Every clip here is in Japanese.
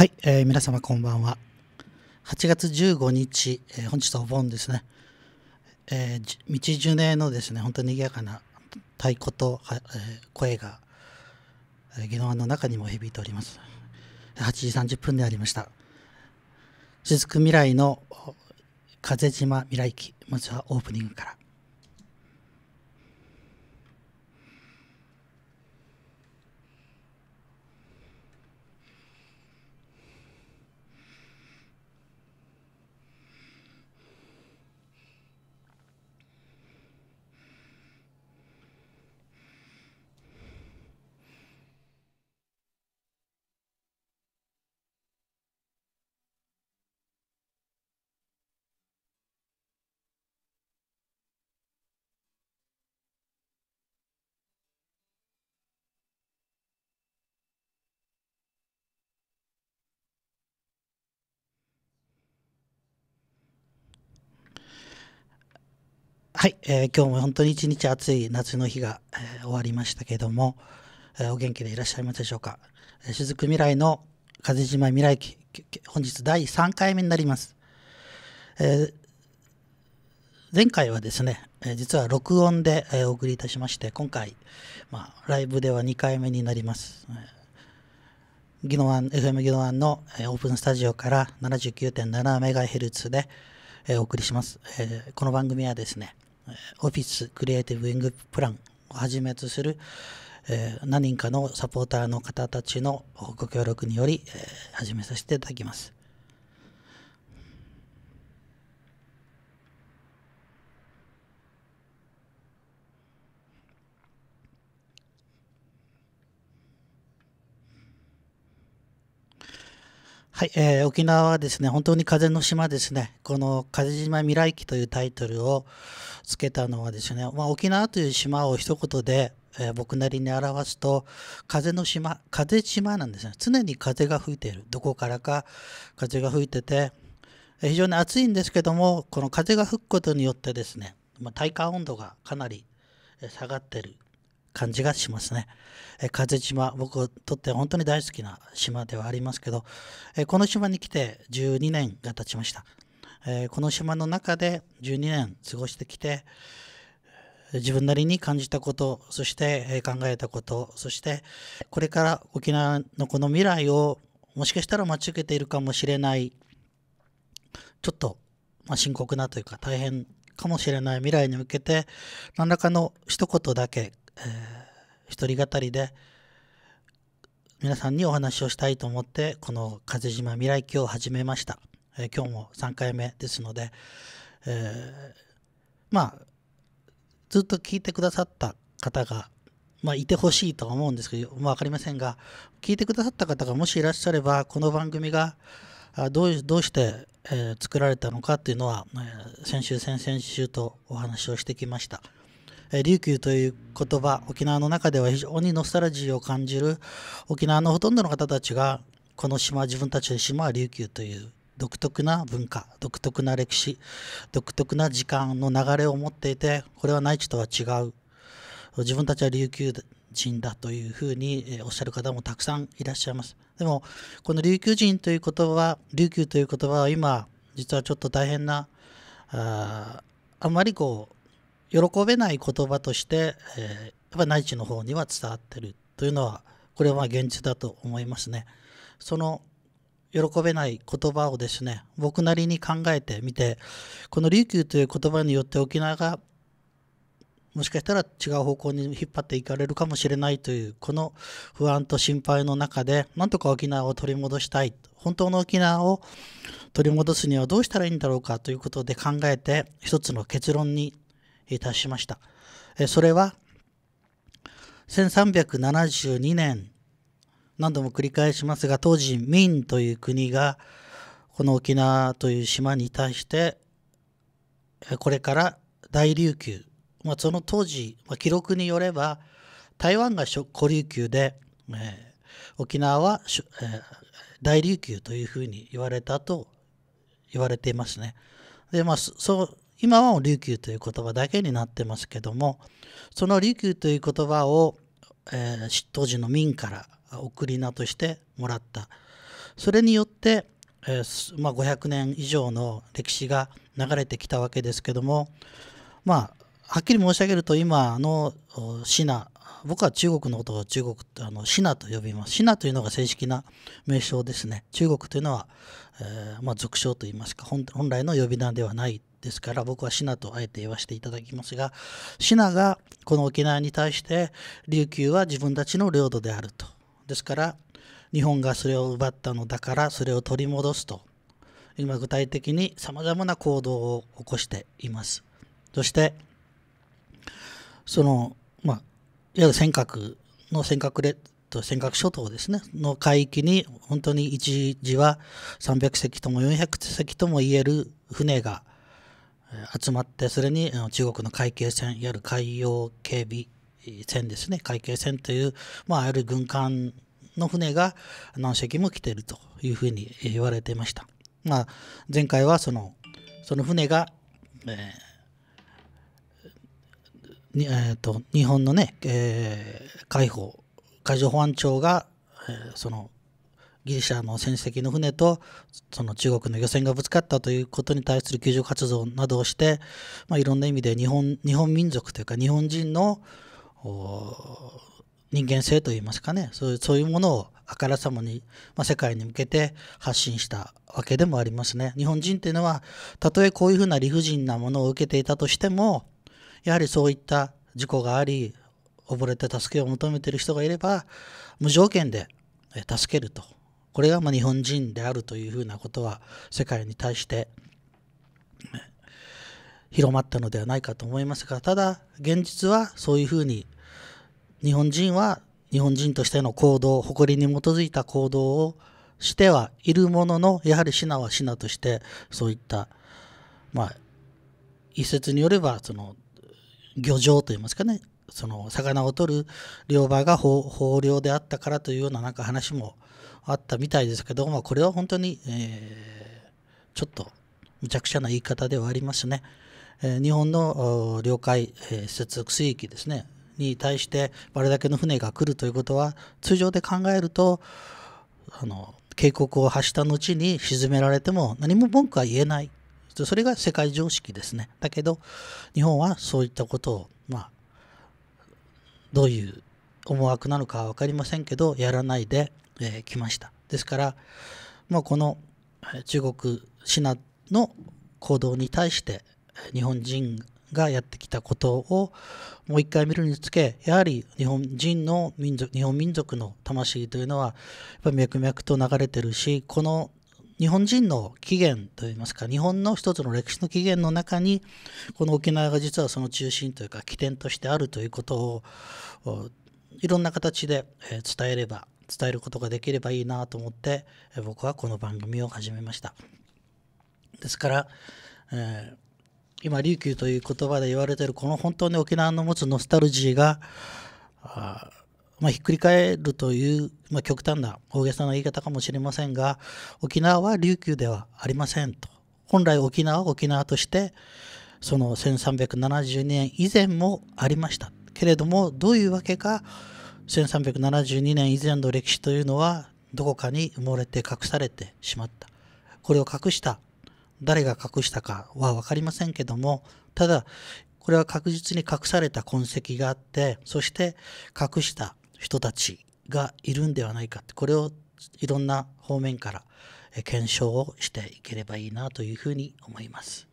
はい、えー、皆様こんばんは。8月15日、えー、本日お盆ですね。えー、道順礼のですね、本当に賑やかな太鼓と、えー、声が、芸能宜野湾の中にも響いております。8時30分でありました。雫未来の風島未来記、まずはオープニングから。はい、えー、今日も本当に一日暑い夏の日が、えー、終わりましたけども、えー、お元気でいらっしゃいますでしょうか、えー、雫未来の風島未来記本日第3回目になります、えー、前回はですね、えー、実は録音で、えー、お送りいたしまして今回、まあ、ライブでは2回目になります、えーギノワン、FM ギノワンの、えー、オープンスタジオから79.7メガヘルツで、えお送りします、えー。この番組はですね、オフィスクリエイティブウィングプランをはじめとする、え何人かのサポーターの方たちのご協力により、始めさせていただきます。はい、えー、沖縄はですね、本当に風の島ですね、この風島未来記というタイトルをつけたのはですね、まあ、沖縄という島を一言で、えー、僕なりに表すと、風の島、風島なんですね。常に風が吹いている。どこからか風が吹いてて、非常に暑いんですけども、この風が吹くことによってですね、まあ、体感温度がかなり下がってる。感じがしますね。え風島、僕にとって本当に大好きな島ではありますけど、えこの島に来て12年が経ちました。えこの島の中で12年過ごしてきて、自分なりに感じたこと、そして考えたこと、そしてこれから沖縄のこの未来をもしかしたら待ち受けているかもしれない、ちょっと、ま深刻なというか大変かもしれない未来に向けて何らかの一言だけえー、一人語りで皆さんにお話をしたいと思ってこの風島未来今を始めました、えー、今日も3回目ですので、えー、まあずっと聞いてくださった方がまあ、いてほしいとは思うんですけど、まあ、分かりませんが聞いてくださった方がもしいらっしゃればこの番組がどうどうして、えー、作られたのかっていうのは、えー、先週先々週とお話をしてきました。琉球という言葉沖縄の中では非常にノスタルジーを感じる沖縄のほとんどの方たちがこの島自分たちの島は琉球という独特な文化独特な歴史独特な時間の流れを持っていてこれは内地とは違う自分たちは琉球人だというふうにおっしゃる方もたくさんいらっしゃいますでもこの琉球人という言葉琉球という言葉は今実はちょっと大変なああまりこう喜べない言葉として、えー、やっぱ内地の方には伝わってるというのはこれは現実だと思いますね。その喜べない言葉をですね僕なりに考えてみてこの琉球という言葉によって沖縄がもしかしたら違う方向に引っ張っていかれるかもしれないというこの不安と心配の中でなんとか沖縄を取り戻したい本当の沖縄を取り戻すにはどうしたらいいんだろうかということで考えて一つの結論にたしました。それは1372年何度も繰り返しますが当時明という国がこの沖縄という島に対してこれから大琉球、まあ、その当時、まあ、記録によれば台湾が小琉球で、えー、沖縄は、えー、大琉球というふうに言われたと言われていますね。でまあそ今は琉球という言葉だけになってますけどもその琉球という言葉を、えー、当時の民から送り名としてもらったそれによって、えー、まあ、500年以上の歴史が流れてきたわけですけどもまあはっきり申し上げると今のシナ僕は中国のことを中国あのシナと呼びますシナというのが正式な名称ですね中国というのは、えー、まあ、俗称といいますか本来の呼び名ではないですから僕はシナとあえて言わせていただきますがシナがこの沖縄に対して琉球は自分たちの領土であるとですから日本がそれを奪ったのだからそれを取り戻すと今具体的にさまざまな行動を起こしていますそしてそのまあいわゆる尖閣の尖閣列島尖閣諸島ですねの海域に本当に一時は300隻とも400隻ともいえる船が集まって、それに中国の海警船、いわゆる海洋警備船ですね、海警船という、まあ、ある軍艦の船が何隻も来ているというふうに言われていました。まあ、前回はそのその船が、えーえーと、と日本のね、えー、海保海上保安庁が、えー、そのギリシャの戦績の船とその中国の漁船がぶつかったということに対する救助活動などをして、まあ、いろんな意味で日本日本民族というか日本人の人間性といいますかねそういうそういうものをあからさまに、まあ、世界に向けて発信したわけでもありますね。日本人というのはたとえこういうふうな理不尽なものを受けていたとしてもやはりそういった事故があり溺れて助けを求めている人がいれば無条件で助けるとこれがま日本人であるというふうなことは世界に対して広まったのではないかと思いますがただ現実はそういうふうに日本人は日本人としての行動誇りに基づいた行動をしてはいるもののやはりシナはシナとしてそういったまあ一説によればその漁場といいますかねその魚を取る漁場が豊漁であったからというようななんか話もあったみたいですけど、まあ、これは本当に、えー、ちょっとむちゃくちゃな言い方ではありますね。えー、日本の領海、えー、接続水域ですね、に対してあれだけの船が来るということは、通常で考えると、あの警告を発した後に沈められても何も文句は言えない。それが世界常識ですね。だけど、日本はそういったことを、まあ、どういう思惑なのかは分かりませんけどやらないでえ来ましたですから、まあ、この中国シナの行動に対して日本人がやってきたことをもう一回見るにつけやはり日本人の民族日本民族の魂というのはやっぱ脈々と流れてるしこの日本人の起源といいますか日本の一つの歴史の起源の中にこの沖縄が実はその中心というか起点としてあるということをいろんな形で伝えれば伝えることができればいいなと思って僕はこの番組を始めましたですから、えー、今琉球という言葉で言われてるこの本当に沖縄の持つノスタルジーがあまあ、ひっくり返るという、まあ、極端な大げさな言い方かもしれませんが沖縄は琉球ではありませんと本来沖縄は沖縄としてその1372年以前もありましたけれどもどういうわけか1372年以前の歴史というのはどこかに埋もれて隠されてしまったこれを隠した誰が隠したかは分かりませんけどもただこれは確実に隠された痕跡があってそして隠した人たちがいるんではないかってこれをいろんな方面から検証をしていければいいなというふうに思います。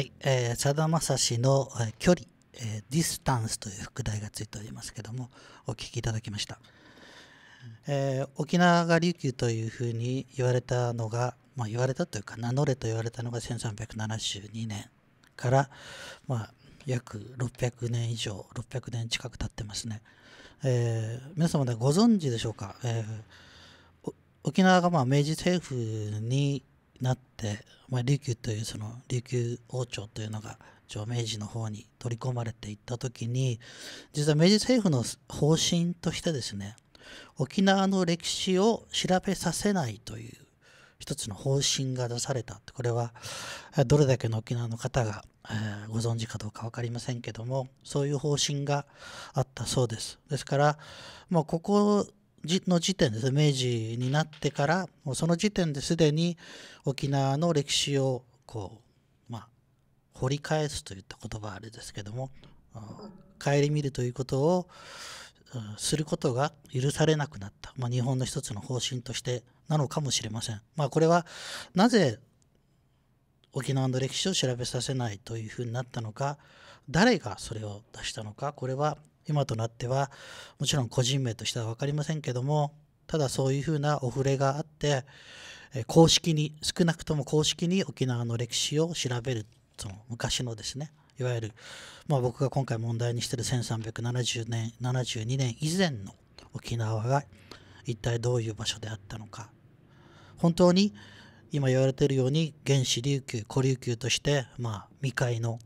はい、えー、さだまさしの距離、えー、ディスタンスという副題がついておりますけども、お聞きいただきました。えー、沖縄が琉球というふうに言われたのが、まあ、言われたというか、名乗れと言われたのが1372年から、まあ、約600年以上、600年近く経ってますね。えー、皆様ね、ご存知でしょうか、えー、沖縄がまあ明治政府になって、まあ、琉球というその琉球王朝というのが明治の方に取り込まれていった時に実は明治政府の方針としてですね沖縄の歴史を調べさせないという一つの方針が出されたこれはどれだけの沖縄の方が、えご存知かどうか分かりませんけどもそういう方針があったそうですですからもうここの時点です明治になってからもうその時点ですでに沖縄の歴史をこう、まあ、掘り返すといった言葉はあれですけども顧みるということをすることが許されなくなった、まあ、日本の一つの方針としてなのかもしれません。まあ、これはなぜ沖縄の歴史を調べさせないというふうになったのか誰がそれを出したのかこれは今となってはもちろん個人名としては分かりませんけどもただそういうふうなお触れがあって公式に少なくとも公式に沖縄の歴史を調べるその昔のですねいわゆる、まあ、僕が今回問題にしてる1370年72年以前の沖縄が一体どういう場所であったのか本当に今言われているように原始琉球古琉球として、まあ、未開の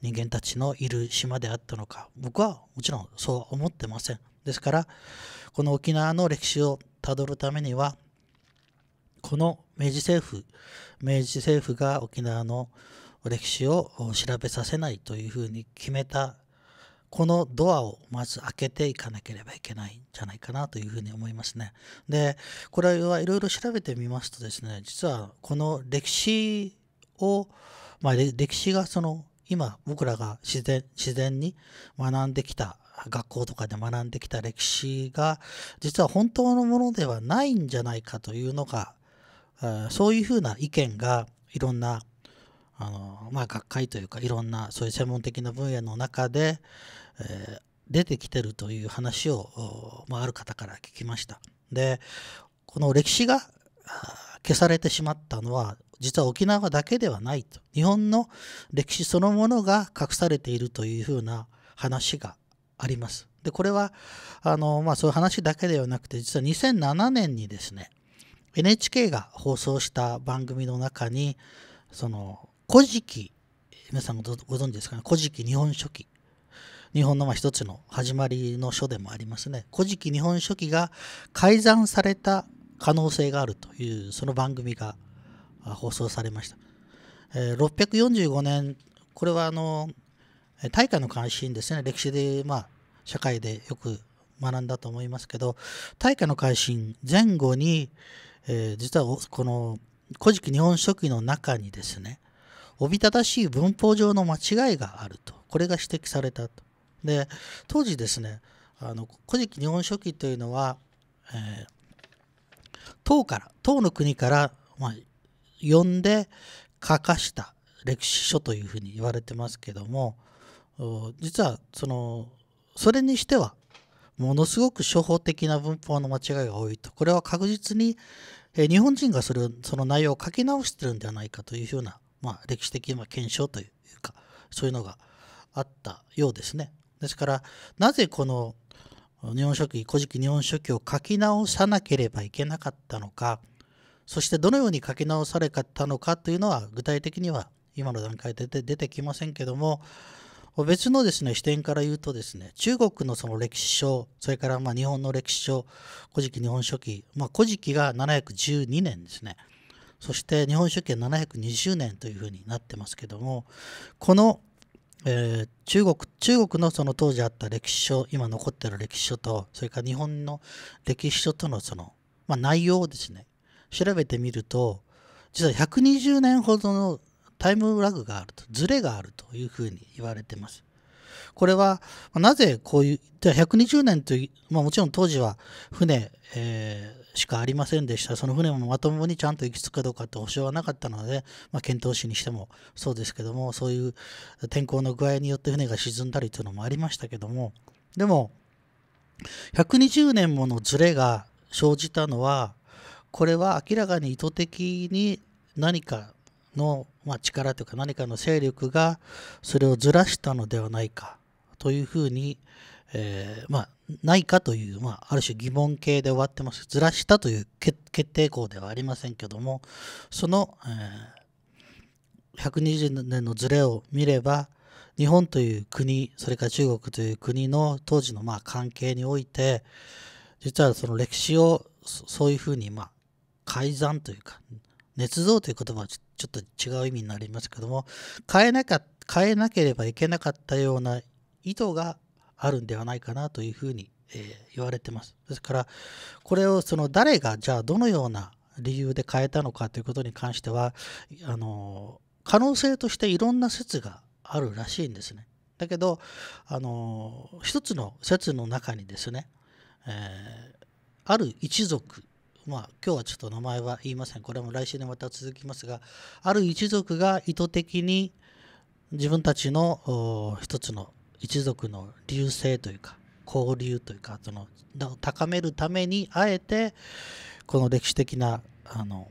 人間たちのいる島であったのか僕はもちろんそう思ってませんですからこの沖縄の歴史をたどるためにはこの明治政府明治政府が沖縄の歴史を調べさせないというふうに決めたこのドアをまず開けていかなければいけないんじゃないかなというふうに思いますね。でこれはいろいろ調べてみますとですね実はこの歴史を、まあ、歴史がその今僕らが自然自然に学んできた学校とかで学んできた歴史が実は本当のものではないんじゃないかというのがそういうふうな意見がいろんなあの、まあ、学会というかいろんなそういう専門的な分野の中で、えー、出てきてるという話を、まあ、ある方から聞きました。でこの歴史が消されてしまったのは実は沖縄だけではないと日本の歴史そのものが隠されているというふうな話があります。でこれはあの、まあ、そういう話だけではなくて実は2007年にですね NHK が放送した番組の中に「その古事記」皆さんご存知ですかね「古事記日本書紀」日本のまあ一つの始まりの書でもありますね「古事記日本書紀」が改ざんされた可能性があるというその番組が放送されました。えー、645年、これはあの大化の関心ですね、歴史で、まあ、社会でよく学んだと思いますけど、大化の改新前後に、えー、実はこの古事記日本書紀の中にですね、おびただしい文法上の間違いがあると、これが指摘されたと。で、当時ですね、あの古事記日本書紀というのは、えー、唐から、唐の国から、まあ、読んで書かした歴史書というふうに言われてますけども実はそのそれにしてはものすごく初歩的な文法の間違いが多いとこれは確実に日本人がそれその内容を書き直してるんではないかというような、まあ、歴史的な検証というかそういうのがあったようですね。ですからなぜこの「日本書紀」「古事記日本書紀」を書き直さなければいけなかったのか。そしてどのように書き直されたのかというのは具体的には今の段階で出てきませんけども別のですね視点から言うとですね中国のその歴史書それからま日本の歴史書「古事記日本書紀」まあ、古事記が712年ですねそして日本書紀は720年というふうになってますけどもこの、えー、中国中国のその当時あった歴史書今残ってる歴史書とそれから日本の歴史書とのその、まあ、内容をですね調べてみると実は120年ほどのタイムラグがあるとずれがあるというふうに言われてます。これはなぜこういうでは120年という、まあ、もちろん当時は船、えー、しかありませんでしたその船もまともにちゃんと行き着くかどうかって保証はなかったので、まあ、遣唐使にしてもそうですけどもそういう天候の具合によって船が沈んだりというのもありましたけどもでも120年ものずれが生じたのはこれは明らかに意図的に何かの、まあ、力というか何かの勢力がそれをずらしたのではないかというふうに、えー、まあ、ないかという、まあ、ある種疑問形で終わってますずらしたという決定項ではありませんけどもその、えー、120年のずれを見れば日本という国それから中国という国の当時のまあ関係において実はその歴史をそういうふうにまあ改ざんというか、捏造という言葉はちょっと違う意味になりますけども、変えなか変えなければいけなかったような意図があるんではないかなというふうに、えー、言われてます。ですから、これをその誰がじゃあどのような理由で変えたのかということに関しては、あの可能性としていろんな説があるらしいんですね。だけど、あの一つの説の中にですね、えー、ある一族まあ、今日はちょっと名前は言いませんこれも来週でまた続きますがある一族が意図的に自分たちの一つの一族の流星というか交流というかその高めるためにあえてこの歴史的なあの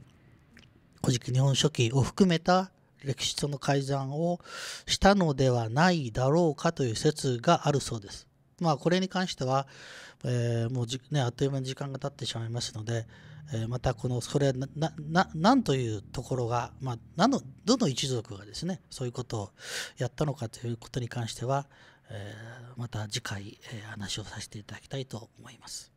「古事記日本書紀」を含めた歴史との改ざんをしたのではないだろうかという説があるそうです。まあ、これに関しては、えー、もうじ、ね、あっという間に時間が経ってしまいますので、えー、またこのそれなななんというところが、まあ、なのどの一族がですねそういうことをやったのかということに関しては、えー、また次回、えー、話をさせていただきたいと思います。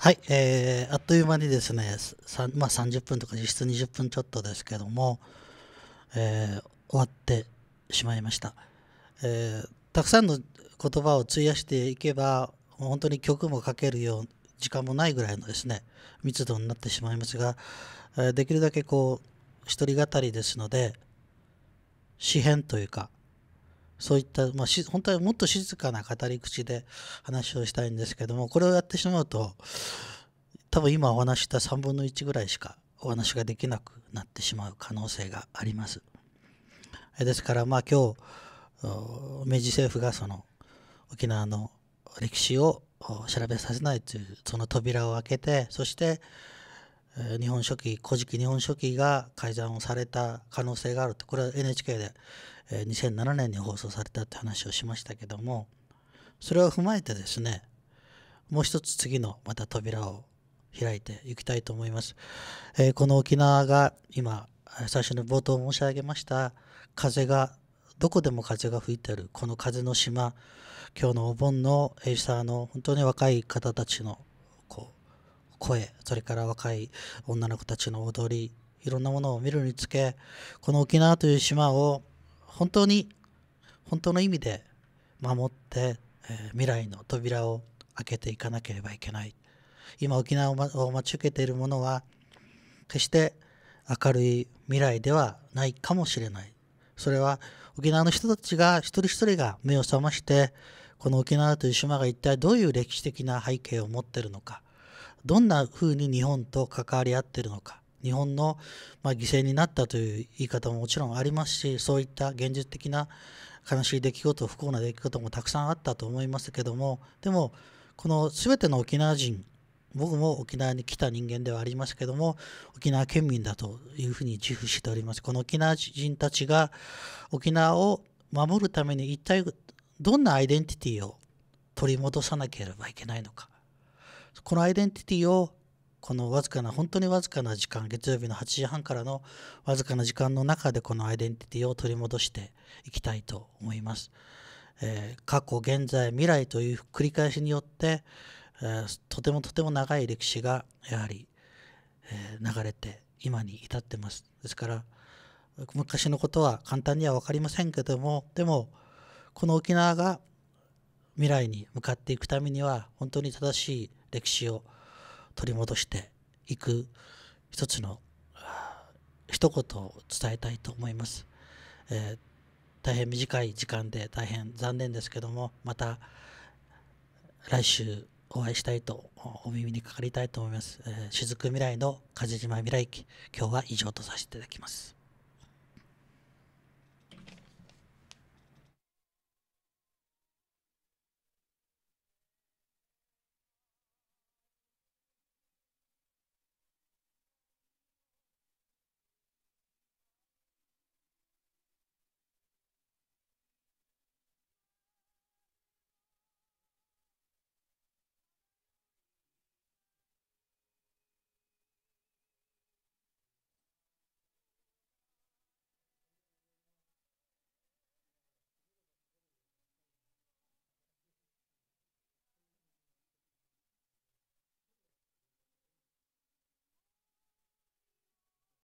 はい、えー、あっという間にですね、まあ、30分とか実質20分ちょっとですけども、えー、終わってしまいました、えー、たくさんの言葉を費やしていけば本当に曲も書けるよう時間もないぐらいのですね密度になってしまいますが、えー、できるだけこう一人語りですので詩編というかそういった、まあ、本当はもっと静かな語り口で話をしたいんですけどもこれをやってしまうと多分今お話した3分の1ぐらいしかお話ができなくなってしまう可能性があります。ですからまあ今日明治政府がその沖縄の歴史を調べさせないというその扉を開けてそして日本書紀「古事記日本書紀」が改ざんをされた可能性があるとこれは NHK でえ2007年に放送されたって話をしましたけどもそれを踏まえてですねもう一つ次のまた扉を開いていきたいと思います、えこの沖縄が今最初の冒頭申し上げました風がどこでも風が吹いてるこの風の島今日のお盆のエイサーの本当に若い方たちのこう声それから若い女の子たちの踊りいろんなものを見るにつけこの沖縄という島を本当に本当の意味で守って、えー、未来の扉を開けていかなければいけない今沖縄を待ち受けているものは決して明るい未来ではないかもしれないそれは沖縄の人たちが一人一人が目を覚ましてこの沖縄という島が一体どういう歴史的な背景を持っているのかどんなふうに日本と関わり合っているのか日本の、まあ、犠牲になったという言い方ももちろんありますしそういった現実的な悲しい出来事不幸な出来事もたくさんあったと思いますけどもでもこの全ての沖縄人僕も沖縄に来た人間ではありますけども沖縄県民だというふうに自負しておりますこの沖縄人たちが沖縄を守るために一体どんなアイデンティティを取り戻さなければいけないのかこのアイデンティティをこのわずかな本当にわずかな時間月曜日の8時半からのわずかな時間の中でこのアイデンティティを取り戻していきたいと思います、えー、過去現在未来という繰り返しによって、えー、とてもとても長い歴史がやはり、えー、流れて今に至ってますですから昔のことは簡単には分かりませんけどもでもこの沖縄が未来に向かっていくためには本当に正しい歴史を取り戻していく一つの一言を伝えたいと思います、えー、大変短い時間で大変残念ですけどもまた来週お会いしたいとお耳にかかりたいと思います、えー、雫未来の風島未来記今日は以上とさせていただきます